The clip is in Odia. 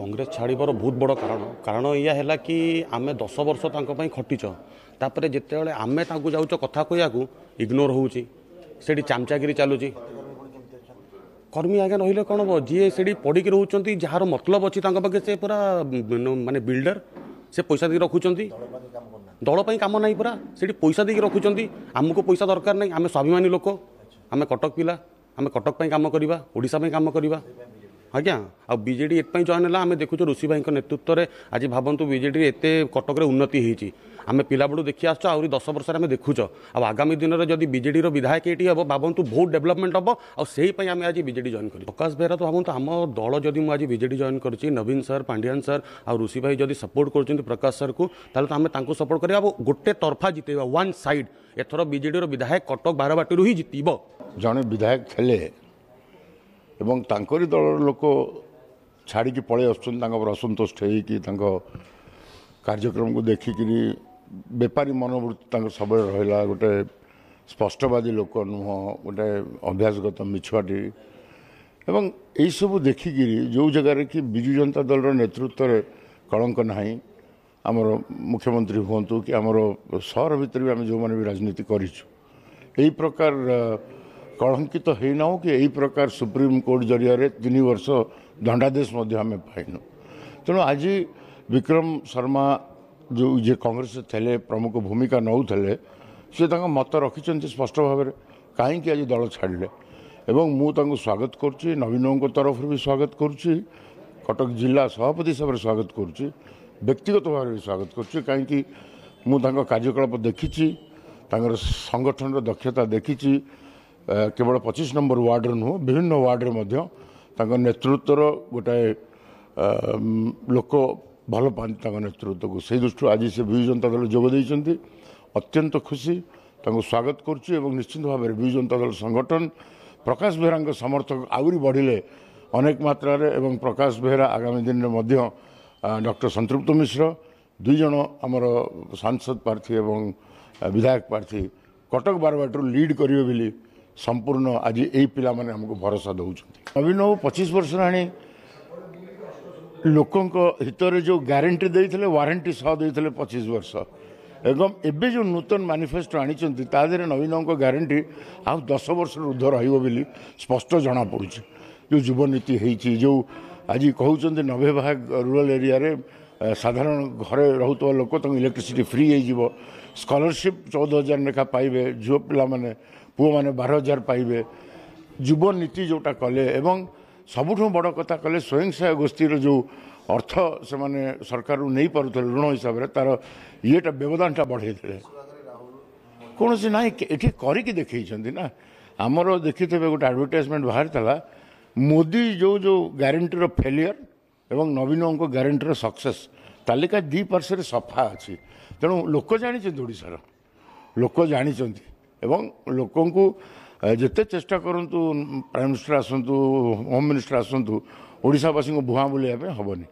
কংগ্রেস ছাড়বার বহুত বড় কারণ কারণ ইয়া হল কি আমি দশ বর্ষ তাঁপাই খটিছ তাপরে যেতবে আমি তাঁকু যাচ্ছ কথা কইয়াকু ইগনোর হচ্ছে সেটি চামচাগিরি চালুছি কর্মী আজ্ঞা রহলে কম হব যিয়ে সেটি পড়ি রোচান যার মতলব অছি তাঁর পাখে সে পুরা মানে বিল্ডর সে পয়সা দিয়ে রখুচান দল পাই কাম নাই পুরা সেটি পয়সা দিয়ে রখুচান আমি পয়সা দরকার নাই আমি স্বাভিমানী লোক আমি কটক পিলা আমি কটক পাই কাম করা ওড়শা পাই কাম করা ଆଜ୍ଞା ଆଉ ବିଜେଡ଼ି ଏଥିପାଇଁ ଜଏନ୍ ହେଲା ଆମେ ଦେଖୁଛୁ ଋଷି ଭାଇଙ୍କ ନେତୃତ୍ୱରେ ଆଜି ଭାବନ୍ତୁ ବିଜେଡ଼ିରେ ଏତେ କଟକରେ ଉନ୍ନତି ହେଇଛି ଆମେ ପିଲାବେଳୁ ଦେଖି ଆସୁଛୁ ଆହୁରି ଦଶ ବର୍ଷରେ ଆମେ ଦେଖୁଛ ଆଉ ଆଗାମୀ ଦିନରେ ଯଦି ବିଜେଡ଼ିର ବିଧାୟକ ଏଠି ହେବ ଭାବନ୍ତୁ ବହୁତ ଡେଭଲପମେଣ୍ଟ ହେବ ଆଉ ସେହି ପାଇଁ ଆମେ ଆଜି ବିଜେଡ଼ି ଜଏନ୍ କରିଛୁ ପ୍ରକାଶ ବେହେରା ତ ଭାବନ୍ତୁ ଆମ ଦଳ ଯଦି ମୁଁ ଆଜି ବିଜେଡ଼ି ଜଏନ୍ କରିଛି ନବୀନ ସାର୍ ପାଣ୍ଡିଆନ୍ ସାର୍ ଆଉ ଋଷି ଭାଇ ଯଦି ସପୋର୍ଟ କରୁଛନ୍ତି ପ୍ରକାଶ ସାର୍କୁ ତାହେଲେ ତ ଆମେ ତାଙ୍କୁ ସପୋର୍ଟ କରିବା ଆଉ ଗୋଟେ ତରଫା ଜିତେଇବା ୱାନ୍ ସାଇଡ଼୍ ଏଥର ବିଜେଡ଼ିର ବିଧାୟକ କଟକ ବାରବାଟୀରୁ ହିଁ ଜିତିବ ଜଣେ ବିଧାୟକ ଥିଲେ ଏବଂ ତାଙ୍କରି ଦଳର ଲୋକ ଛାଡ଼ିକି ପଳେଇ ଆସୁଛନ୍ତି ତାଙ୍କର ଅସନ୍ତୁଷ୍ଟ ହେଇକି ତାଙ୍କ କାର୍ଯ୍ୟକ୍ରମକୁ ଦେଖିକିରି ବେପାରୀ ମନୋବୃତ୍ତି ତାଙ୍କର ସବୁବେଳେ ରହିଲା ଗୋଟେ ସ୍ପଷ୍ଟବାଦୀ ଲୋକ ନୁହଁ ଗୋଟେ ଅଭ୍ୟାସଗତ ମିଛୁଆଟି ଏବଂ ଏହିସବୁ ଦେଖିକିରି ଯେଉଁ ଜାଗାରେ କି ବିଜୁ ଜନତା ଦଳର ନେତୃତ୍ୱରେ କଳଙ୍କ ନାହିଁ ଆମର ମୁଖ୍ୟମନ୍ତ୍ରୀ ହୁଅନ୍ତୁ କି ଆମର ସହର ଭିତରେ ବି ଆମେ ଯେଉଁମାନେ ବି ରାଜନୀତି କରିଛୁ ଏହି ପ୍ରକାର କଳଙ୍କିତ ହେଇନାହୁଁ କି ଏହି ପ୍ରକାର ସୁପ୍ରିମକୋର୍ଟ ଜରିଆରେ ତିନି ବର୍ଷ ଦଣ୍ଡାଦେଶ ମଧ୍ୟ ଆମେ ପାଇନୁ ତେଣୁ ଆଜି ବିକ୍ରମ ଶର୍ମା ଯେଉଁ ଯିଏ କଂଗ୍ରେସ ଥିଲେ ପ୍ରମୁଖ ଭୂମିକା ନେଉଥିଲେ ସେ ତାଙ୍କ ମତ ରଖିଛନ୍ତି ସ୍ପଷ୍ଟ ଭାବରେ କାହିଁକି ଆଜି ଦଳ ଛାଡ଼ିଲେ ଏବଂ ମୁଁ ତାଙ୍କୁ ସ୍ୱାଗତ କରୁଛି ନବୀନଙ୍କ ତରଫରୁ ବି ସ୍ୱାଗତ କରୁଛି କଟକ ଜିଲ୍ଲା ସଭାପତି ହିସାବରେ ସ୍ୱାଗତ କରୁଛି ବ୍ୟକ୍ତିଗତ ଭାବରେ ବି ସ୍ୱାଗତ କରୁଛି କାହିଁକି ମୁଁ ତାଙ୍କ କାର୍ଯ୍ୟକଳାପ ଦେଖିଛି ତାଙ୍କର ସଂଗଠନର ଦକ୍ଷତା ଦେଖିଛି କେବଳ ପଚିଶ ନମ୍ବର ୱାର୍ଡ଼ରୁ ନୁହଁ ବିଭିନ୍ନ ୱାର୍ଡ଼ରେ ମଧ୍ୟ ତାଙ୍କ ନେତୃତ୍ୱର ଗୋଟାଏ ଲୋକ ଭଲ ପାଆନ୍ତି ତାଙ୍କ ନେତୃତ୍ୱକୁ ସେଇ ଦୃଷ୍ଟିରୁ ଆଜି ସେ ବିଜୁ ଜନତା ଦଳ ଯୋଗ ଦେଇଛନ୍ତି ଅତ୍ୟନ୍ତ ଖୁସି ତାଙ୍କୁ ସ୍ୱାଗତ କରୁଛୁ ଏବଂ ନିଶ୍ଚିନ୍ତ ଭାବରେ ବିଜୁ ଜନତା ଦଳ ସଂଗଠନ ପ୍ରକାଶ ବେହେରାଙ୍କ ସମର୍ଥକ ଆହୁରି ବଢ଼ିଲେ ଅନେକ ମାତ୍ରାରେ ଏବଂ ପ୍ରକାଶ ବେହେରା ଆଗାମୀ ଦିନରେ ମଧ୍ୟ ଡକ୍ଟର ସନ୍ତୃପ୍ତ ମିଶ୍ର ଦୁଇ ଜଣ ଆମର ସାଂସଦ ପ୍ରାର୍ଥୀ ଏବଂ ବିଧାୟକ ପ୍ରାର୍ଥୀ କଟକ ବାରବାଟରୁ ଲିଡ଼୍ କରିବେ ବୋଲି ସମ୍ପୂର୍ଣ୍ଣ ଆଜି ଏଇ ପିଲାମାନେ ଆମକୁ ଭରସା ଦେଉଛନ୍ତି ନବୀନ ବାବୁ ପଚିଶ ବର୍ଷ ହେଲାଣି ଲୋକଙ୍କ ହିତରେ ଯେଉଁ ଗ୍ୟାରେଣ୍ଟି ଦେଇଥିଲେ ୱାରେଣ୍ଟି ସହ ଦେଇଥିଲେ ପଚିଶ ବର୍ଷ ଏବଂ ଏବେ ଯେଉଁ ନୂତନ ମାନିଫେଷ୍ଟୋ ଆଣିଛନ୍ତି ତା ଦେହରେ ନବୀନ ବାବୁଙ୍କ ଗ୍ୟାରେଣ୍ଟି ଆଉ ଦଶ ବର୍ଷରୁ ଉର୍ଦ୍ଧ ରହିବ ବୋଲି ସ୍ପଷ୍ଟ ଜଣାପଡ଼ୁଛି ଯେଉଁ ଯୁବନୀତି ହେଇଛି ଯେଉଁ ଆଜି କହୁଛନ୍ତି ନବେ ଭାଗ ରୁରାଲ ଏରିଆରେ ସାଧାରଣ ଘରେ ରହୁଥିବା ଲୋକ ତାଙ୍କୁ ଇଲେକ୍ଟ୍ରିସିଟି ଫ୍ରି ହେଇଯିବ ସ୍କଲାରସିପ୍ ଚଉଦ ହଜାର ଲେଖା ପାଇବେ ଝିଅ ପିଲାମାନେ ପୁଅମାନେ ବାର ହଜାର ପାଇବେ ଯୁବନୀତି ଯେଉଁଟା କଲେ ଏବଂ ସବୁଠୁ ବଡ଼ କଥା କଲେ ସ୍ୱୟଂ ସହାୟକ ଗୋଷ୍ଠୀର ଯେଉଁ ଅର୍ଥ ସେମାନେ ସରକାରରୁ ନେଇପାରୁଥିଲେ ଋଣ ହିସାବରେ ତା'ର ଇଏଟା ବ୍ୟବଧାନଟା ବଢ଼େଇଥିଲେ କୌଣସି ନାହିଁ ଏଠି କରିକି ଦେଖେଇଛନ୍ତି ନା ଆମର ଦେଖିଥିବେ ଗୋଟେ ଆଡ଼ଭର୍ଟାଇଜମେଣ୍ଟ ବାହାରିଥିଲା ମୋଦି ଯେଉଁ ଯେଉଁ ଗ୍ୟାରେଣ୍ଟିର ଫେଲିୟର ଏବଂ ନବୀନଙ୍କ ଗ୍ୟାରେଣ୍ଟିର ସକ୍ସେସ୍ ତାଲିକା ଦୁଇ ପାର୍ଶ୍ୱରେ ସଫା ଅଛି ତେଣୁ ଲୋକ ଜାଣିଛନ୍ତି ଓଡ଼ିଶାର ଲୋକ ଜାଣିଛନ୍ତି ଏବଂ ଲୋକଙ୍କୁ ଯେତେ ଚେଷ୍ଟା କରନ୍ତୁ ପ୍ରାଇମ୍ ମିନିଷ୍ଟର ଆସନ୍ତୁ ହୋମ୍ ମିନିଷ୍ଟର ଆସନ୍ତୁ ଓଡ଼ିଶାବାସୀଙ୍କୁ ଭୁଆଁ ବୁଲାଇବା ପାଇଁ ହେବନି